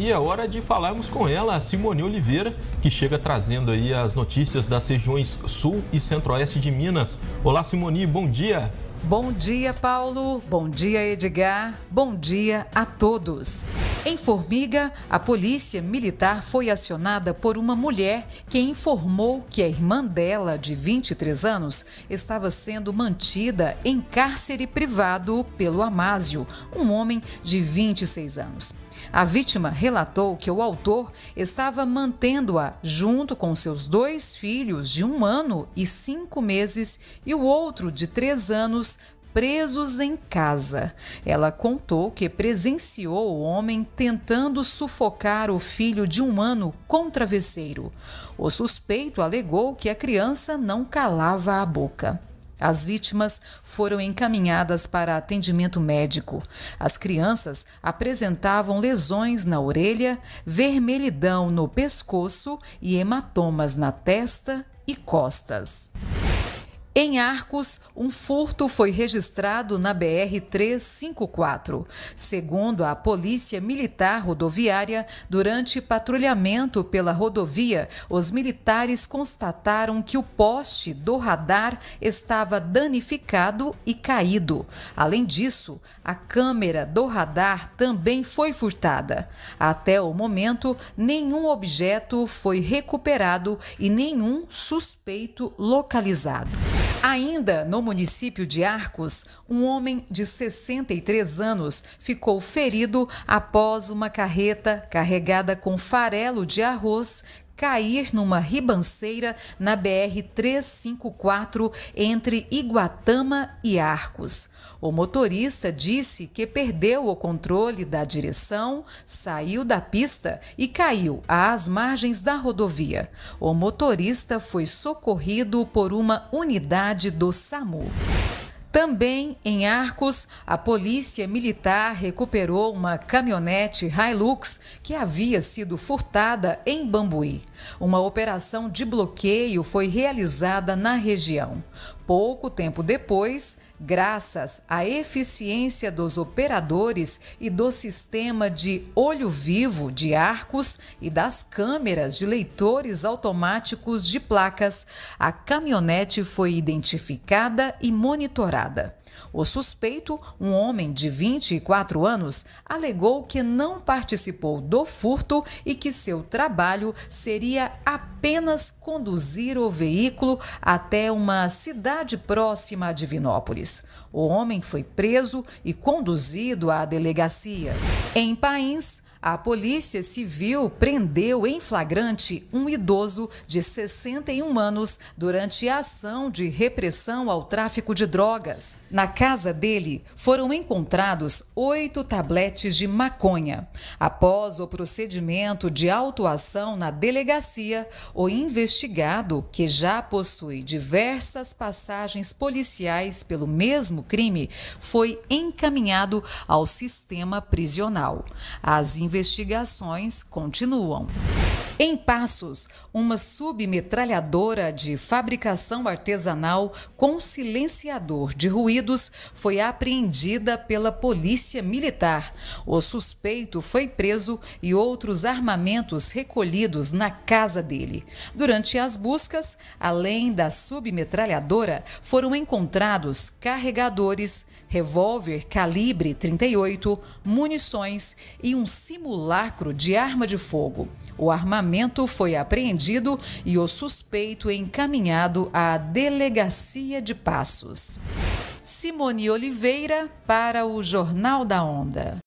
E é hora de falarmos com ela, Simone Oliveira, que chega trazendo aí as notícias das regiões Sul e Centro-Oeste de Minas. Olá, Simone, bom dia. Bom dia, Paulo. Bom dia, Edgar. Bom dia a todos. Em Formiga, a polícia militar foi acionada por uma mulher que informou que a irmã dela, de 23 anos, estava sendo mantida em cárcere privado pelo Amásio, um homem de 26 anos. A vítima relatou que o autor estava mantendo-a junto com seus dois filhos de um ano e cinco meses e o outro de três anos presos em casa. Ela contou que presenciou o homem tentando sufocar o filho de um ano com travesseiro. O suspeito alegou que a criança não calava a boca. As vítimas foram encaminhadas para atendimento médico. As crianças apresentavam lesões na orelha, vermelhidão no pescoço e hematomas na testa e costas. Em Arcos, um furto foi registrado na BR-354. Segundo a Polícia Militar Rodoviária, durante patrulhamento pela rodovia, os militares constataram que o poste do radar estava danificado e caído. Além disso, a câmera do radar também foi furtada. Até o momento, nenhum objeto foi recuperado e nenhum suspeito localizado. Ainda no município de Arcos, um homem de 63 anos ficou ferido após uma carreta carregada com farelo de arroz cair numa ribanceira na BR 354 entre Iguatama e Arcos. O motorista disse que perdeu o controle da direção, saiu da pista e caiu às margens da rodovia. O motorista foi socorrido por uma unidade do SAMU. Também em Arcos, a polícia militar recuperou uma caminhonete Hilux que havia sido furtada em Bambuí. Uma operação de bloqueio foi realizada na região. Pouco tempo depois, graças à eficiência dos operadores e do sistema de olho vivo de arcos e das câmeras de leitores automáticos de placas, a caminhonete foi identificada e monitorada. O suspeito, um homem de 24 anos, alegou que não participou do furto e que seu trabalho seria apenas apenas conduzir o veículo até uma cidade próxima a Divinópolis. O homem foi preso e conduzido à delegacia. Em País. A Polícia Civil prendeu em flagrante um idoso de 61 anos durante a ação de repressão ao tráfico de drogas. Na casa dele foram encontrados oito tabletes de maconha. Após o procedimento de autuação na delegacia, o investigado, que já possui diversas passagens policiais pelo mesmo crime, foi encaminhado ao sistema prisional. As investigações continuam. Em Passos, uma submetralhadora de fabricação artesanal com silenciador de ruídos foi apreendida pela Polícia Militar. O suspeito foi preso e outros armamentos recolhidos na casa dele. Durante as buscas, além da submetralhadora, foram encontrados carregadores, revólver calibre 38, munições e um simulacro de arma de fogo. O armamento equipamento foi apreendido e o suspeito encaminhado à Delegacia de Passos. Simone Oliveira para o Jornal da Onda.